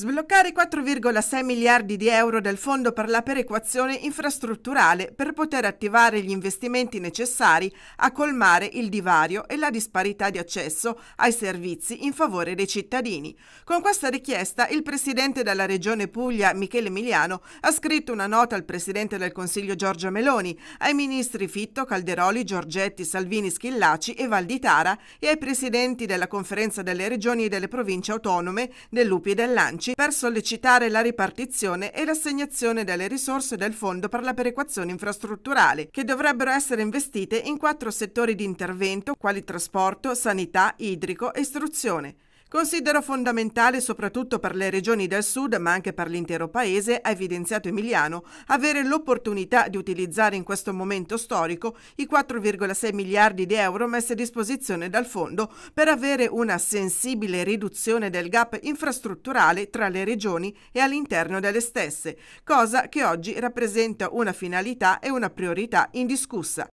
Sbloccare 4,6 miliardi di euro del Fondo per la perequazione infrastrutturale per poter attivare gli investimenti necessari a colmare il divario e la disparità di accesso ai servizi in favore dei cittadini. Con questa richiesta il presidente della Regione Puglia, Michele Emiliano, ha scritto una nota al presidente del Consiglio Giorgia Meloni, ai ministri Fitto, Calderoli, Giorgetti, Salvini, Schillaci e Valditara e ai presidenti della Conferenza delle Regioni e delle Province Autonome del Lupi e dell'ANCI tecnici per sollecitare la ripartizione e l'assegnazione delle risorse del Fondo per la perequazione infrastrutturale, che dovrebbero essere investite in quattro settori di intervento, quali trasporto, sanità, idrico e istruzione. Considero fondamentale soprattutto per le regioni del sud, ma anche per l'intero paese, ha evidenziato Emiliano, avere l'opportunità di utilizzare in questo momento storico i 4,6 miliardi di euro messi a disposizione dal fondo per avere una sensibile riduzione del gap infrastrutturale tra le regioni e all'interno delle stesse, cosa che oggi rappresenta una finalità e una priorità indiscussa.